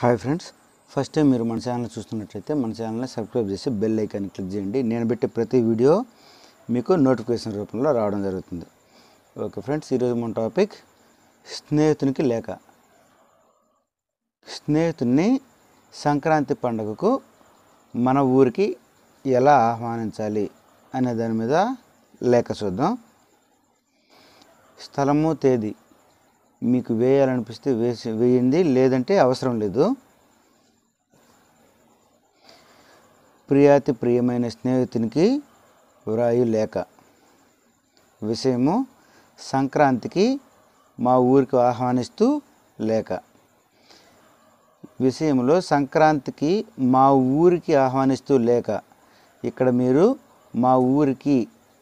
hi friends first time మీరు మన channel చూస్తున్నట్లయితే మన ఛానల్ని సబ్స్క్రైబ్ చేసి బెల్ ఐకాన్ని క్లిక్ చేయండి నేను పెట్టే ప్రతి వీడియో మీకు నోటిఫికేషన్ రూపంలో రావడం జరుగుతుంది ఓకే ఫ్రెండ్స్ ఈరోజు మన టాపిక్ స్నేహితునికి లేక స్నేహితుడిని సంక్రాంతి పండుగకు మన ఊరికి ఎలా ఆహ్వానించాలి అనే దాని మీద లేఖ చూద్దాం స్థలము తేదీ మీకు వేయాలనిపిస్తే వేసి వేయండి లేదంటే అవసరం లేదు ప్రియాతి ప్రియమైన స్నేహితునికి వ్రాయు లేక విషయము సంక్రాంతికి మా ఊరికి ఆహ్వానిస్తూ లేక విషయంలో సంక్రాంతికి మా ఊరికి ఆహ్వానిస్తూ లేక ఇక్కడ మీరు మా ఊరికి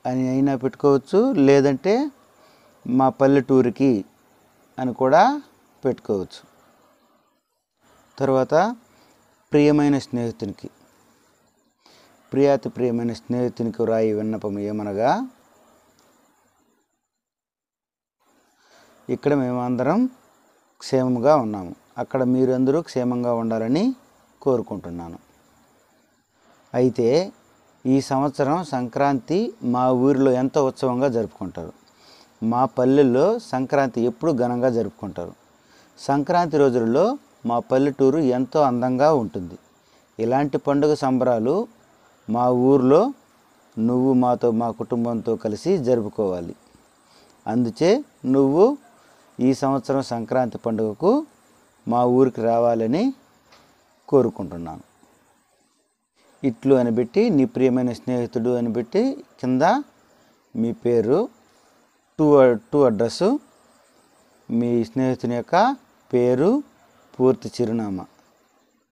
అని అయినా పెట్టుకోవచ్చు లేదంటే మా పల్లెటూరికి అని కూడా పెట్టుకోవచ్చు తర్వాత ప్రియమైన స్నేహితునికి ప్రియాతి ప్రియమైన స్నేహితునికి రాయి విన్నపం ఏమనగా ఇక్కడ మేమందరం క్షేమంగా ఉన్నాము అక్కడ మీరందరూ క్షేమంగా ఉండాలని కోరుకుంటున్నాను అయితే ఈ సంవత్సరం సంక్రాంతి మా ఊరిలో ఎంతో ఉత్సవంగా జరుపుకుంటారు మా పల్లెల్లో సంక్రాంతి ఎప్పుడు ఘనంగా జరుపుకుంటారు సంక్రాంతి రోజులలో మా పల్లెటూరు ఎంతో అందంగా ఉంటుంది ఇలాంటి పండుగ సంబరాలు మా ఊర్లో నువ్వు మాతో మా కుటుంబంతో కలిసి జరుపుకోవాలి అందుచే నువ్వు ఈ సంవత్సరం సంక్రాంతి పండుగకు మా ఊరికి రావాలని కోరుకుంటున్నాను ఇట్లు అనిపెట్టి నీ ప్రియమైన స్నేహితుడు అనిపెట్టి కింద మీ పేరు టూ టూ అడ్రస్సు మీ స్నేహితుని యొక్క పేరు పూర్తి చిరునామా